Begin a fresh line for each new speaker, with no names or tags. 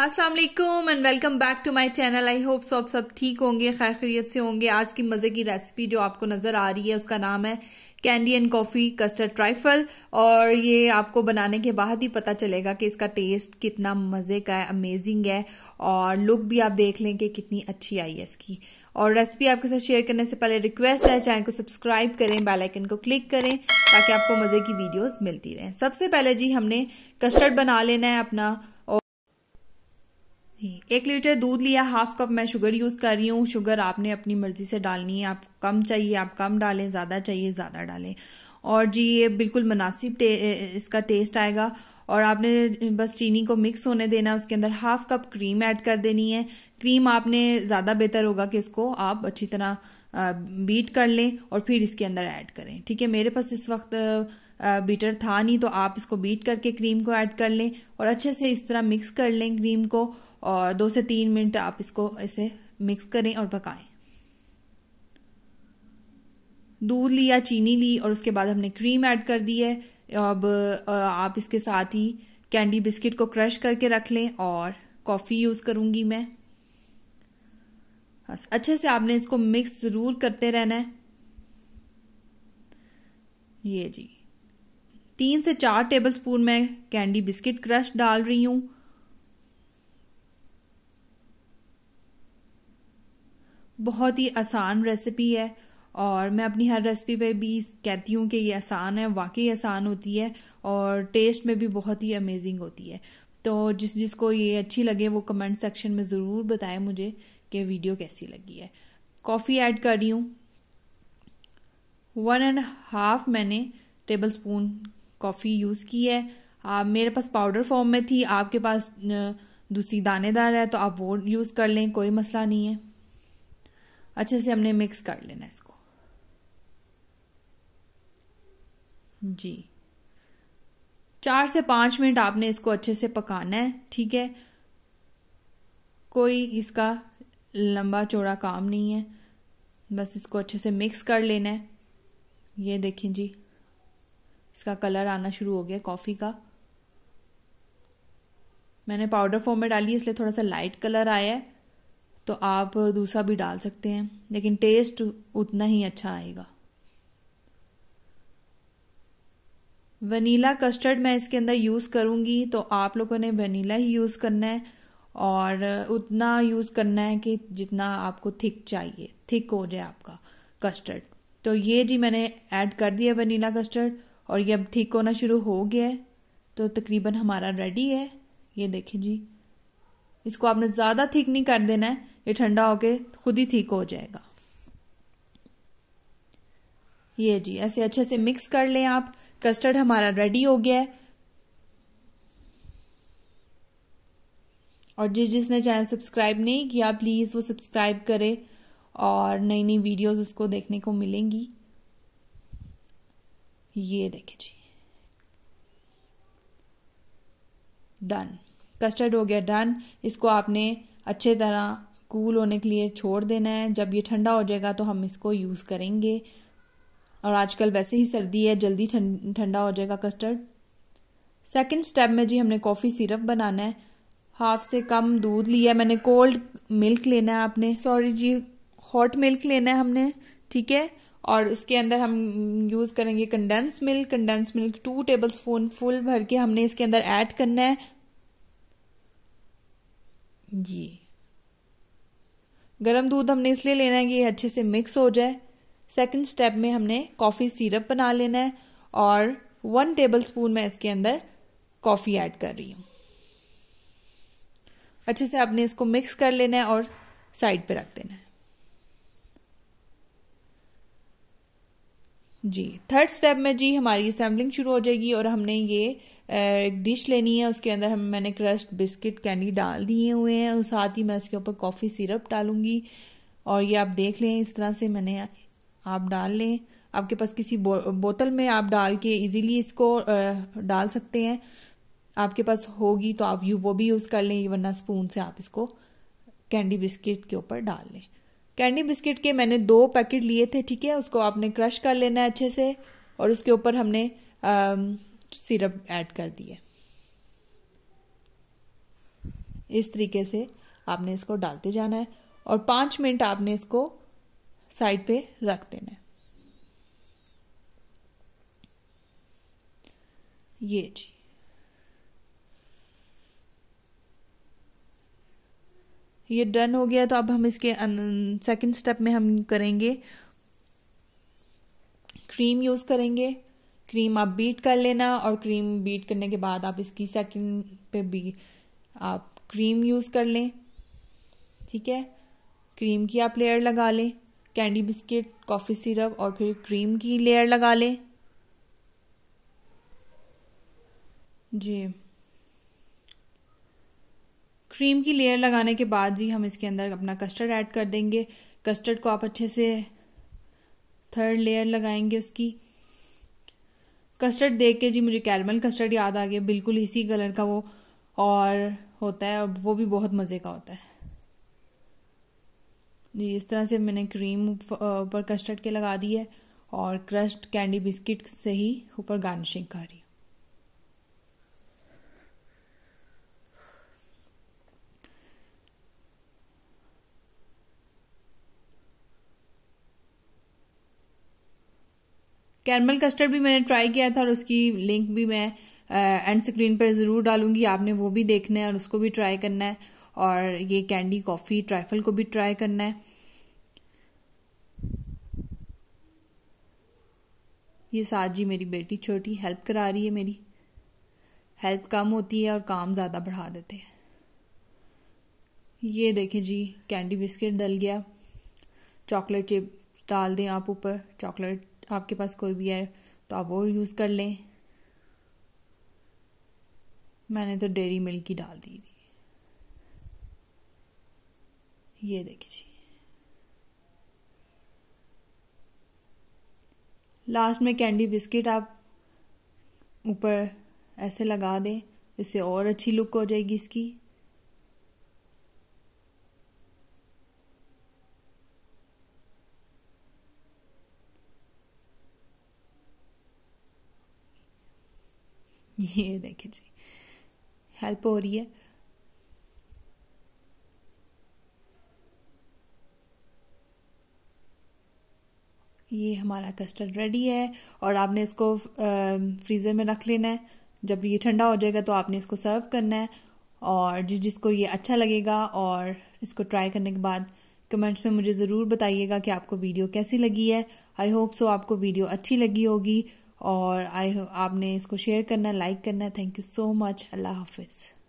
अस्सलाम वालेकुम and welcome back to my channel I hope so आप सब ठीक होंगे खैर खैरियत से होंगे आज की मज़े की रेसिपी जो आपको नज़र आ रही है उसका नाम है candy and coffee custard trifle और ये आपको बनाने के बाद ही पता चलेगा कि इसका टेस्ट कितना मज़े का है अमेजिंग है और लुक भी आप देख लें कि कितनी अच्छी आई है इसकी और रेसिपी आपके साथ शेयर करने से पहले रिक्वेस्ट है चैनल को सब्सक्राइब करें बेल आइकन को क्लिक करें ताकि आपको मज़े की वीडियोस मिलती रहें सबसे पहले जी हमने कस्टर्ड बना लेना है अपना एक लीटर दूध लिया हाफ कप मैं शुगर यूज़ कर रही हूँ शुगर आपने अपनी मर्जी से डालनी है आप कम चाहिए आप कम डालें ज़्यादा चाहिए ज़्यादा डालें और जी ये बिल्कुल मुनासिब टे, इसका टेस्ट आएगा और आपने बस चीनी को मिक्स होने देना उसके अंदर हाफ कप क्रीम ऐड कर देनी है क्रीम आपने ज़्यादा बेहतर होगा कि इसको आप अच्छी तरह बीट कर लें और फिर इसके अंदर ऐड करें ठीक है मेरे पास इस वक्त बीटर था नहीं तो आप इसको बीट करके क्रीम को ऐड कर लें और अच्छे से इस तरह मिक्स कर लें क्रीम को और दो से तीन मिनट आप इसको ऐसे मिक्स करें और पकाएं दूध लिया चीनी ली और उसके बाद हमने क्रीम ऐड कर दी है अब आप इसके साथ ही कैंडी बिस्किट को क्रश करके रख लें और कॉफ़ी यूज़ करूंगी मैं बस अच्छे से आपने इसको मिक्स ज़रूर करते रहना है ये जी तीन से चार टेबल स्पून मैं कैंडी बिस्किट क्रश डाल रही हूँ बहुत ही आसान रेसिपी है और मैं अपनी हर रेसिपी पे भी कहती हूँ कि ये आसान है वाकई आसान होती है और टेस्ट में भी बहुत ही अमेजिंग होती है तो जिस जिसको ये अच्छी लगे वो कमेंट सेक्शन में ज़रूर बताएं मुझे कि वीडियो कैसी लगी है कॉफ़ी ऐड कर रही हूँ वन एंड हाफ मैंने टेबल स्पून कॉफ़ी यूज़ की है आप मेरे पास पाउडर फॉर्म में थी आपके पास दूसरी दानेदार है तो आप वो यूज़ कर लें कोई मसला नहीं है अच्छे से हमने मिक्स कर लेना इसको जी चार से पाँच मिनट आपने इसको अच्छे से पकाना है ठीक है कोई इसका लंबा चौड़ा काम नहीं है बस इसको अच्छे से मिक्स कर लेना है ये देखें जी इसका कलर आना शुरू हो गया कॉफ़ी का मैंने पाउडर फॉर्म में डाली इसलिए थोड़ा सा लाइट कलर आया है तो आप दूसरा भी डाल सकते हैं लेकिन टेस्ट उतना ही अच्छा आएगा वनीला कस्टर्ड मैं इसके अंदर यूज़ करूँगी तो आप लोगों ने वनीला ही यूज़ करना है और उतना यूज़ करना है कि जितना आपको थिक चाहिए थिक हो जाए आपका कस्टर्ड तो ये जी मैंने ऐड कर दिया वनीला कस्टर्ड और ये अब ठीक होना शुरू हो गया है तो तकरीबन हमारा रेडी है ये देखें जी इसको आपने ज़्यादा ठीक नहीं कर देना है ये ठंडा होके खुद ही ठीक हो जाएगा ये जी ऐसे अच्छे से मिक्स कर लें आप कस्टर्ड हमारा रेडी हो गया है और जिस जिसने चैनल सब्सक्राइब नहीं किया प्लीज़ वो सब्सक्राइब करें और नई नई वीडियोस उसको देखने को मिलेंगी ये देखिए जी डन कस्टर्ड हो गया डन इसको आपने अच्छे तरह कूल होने के लिए छोड़ देना है जब ये ठंडा हो जाएगा तो हम इसको यूज़ करेंगे और आजकल वैसे ही सर्दी है जल्दी ठंडा हो जाएगा कस्टर्ड सेकंड स्टेप में जी हमने कॉफ़ी सिरप बनाना है हाफ से कम दूध लिया मैंने कोल्ड मिल्क लेना है आपने सॉरी जी हॉट मिल्क लेना है हमने ठीक है और उसके अंदर हम यूज़ करेंगे condense milk condense milk two tablespoon full भर के हमने इसके अंदर ऐड करना है ये गरम दूध हमने इसलिए लेना है कि अच्छे से मिक्स हो जाए सेकंड स्टेप में हमने कॉफ़ी सिरप बना लेना है और वन टेबल स्पून मैं इसके अंदर कॉफ़ी ऐड कर रही हूँ अच्छे से आपने इसको मिक्स कर लेना है और साइड पे रख देना है जी थर्ड स्टेप में जी हमारी असेंबलिंग शुरू हो जाएगी और हमने ये एक डिश लेनी है उसके अंदर हम मैंने क्रस्ट बिस्किट कैंडी डाल दिए हुए हैं और साथ ही मैं इसके ऊपर कॉफ़ी सिरप डालूंगी और ये आप देख लें इस तरह से मैंने आप डाल लें आपके पास किसी बो, बोतल में आप डाल के इजीली इसको आ, डाल सकते हैं आपके पास होगी तो आप यू वो भी यूज़ कर लें वरना स्पून से आप इसको कैंडी बिस्किट के ऊपर डाल लें कैंडी बिस्किट के मैंने दो पैकेट लिए थे ठीक है उसको आपने क्रश कर लेना है अच्छे से और उसके ऊपर हमने सिरप ऐड कर दिए इस तरीके से आपने इसको डालते जाना है और पाँच मिनट आपने इसको साइड पे रख देना है ये जी ये डन हो गया तो अब हम इसके सेकंड स्टेप में हम करेंगे क्रीम यूज़ करेंगे क्रीम आप बीट कर लेना और क्रीम बीट करने के बाद आप इसकी सेकंड पे भी आप क्रीम यूज़ कर लें ठीक है क्रीम की आप लेयर लगा लें कैंडी बिस्किट कॉफ़ी सिरप और फिर क्रीम की लेयर लगा लें जी क्रीम की लेयर लगाने के बाद जी हम इसके अंदर अपना कस्टर्ड ऐड कर देंगे कस्टर्ड को आप अच्छे से थर्ड लेयर लगाएंगे उसकी कस्टर्ड देख के जी मुझे कैरमल कस्टर्ड याद आ गया बिल्कुल इसी कलर का वो और होता है और वो भी बहुत मज़े का होता है जी इस तरह से मैंने क्रीम ऊपर कस्टर्ड के लगा दी है और क्रश्ड कैंडी बिस्किट से ही ऊपर गार्निशिंग कर रही हूँ कैरमल कस्टर्ड भी मैंने ट्राई किया था और उसकी लिंक भी मैं एंड uh, स्क्रीन पर ज़रूर डालूंगी आपने वो भी देखना है और उसको भी ट्राई करना है और ये कैंडी कॉफ़ी ट्राइफल को भी ट्राई करना है ये साथ जी मेरी बेटी छोटी हेल्प करा रही है मेरी हेल्प कम होती है और काम ज़्यादा बढ़ा देते हैं ये देखें जी कैंडी बिस्किट डल गया चॉकलेट चिप डाल दें आप ऊपर चॉकलेट आपके पास कोई भी है तो आप वो यूज़ कर लें मैंने तो डेरी मिल्क ही डाल दी थी ये देखिए जी लास्ट में कैंडी बिस्किट आप ऊपर ऐसे लगा दें इससे और अच्छी लुक हो जाएगी इसकी ये देखिए जी हेल्प हो रही है ये हमारा कस्टर्ड रेडी है और आपने इसको फ्रीज़र में रख लेना है जब ये ठंडा हो जाएगा तो आपने इसको सर्व करना है और जिस जिसको ये अच्छा लगेगा और इसको ट्राई करने के बाद कमेंट्स में मुझे ज़रूर बताइएगा कि आपको वीडियो कैसी लगी है आई होप सो आपको वीडियो अच्छी लगी होगी और आई आपने इसको शेयर करना लाइक करना थैंक यू सो मच अल्लाह हाफिज़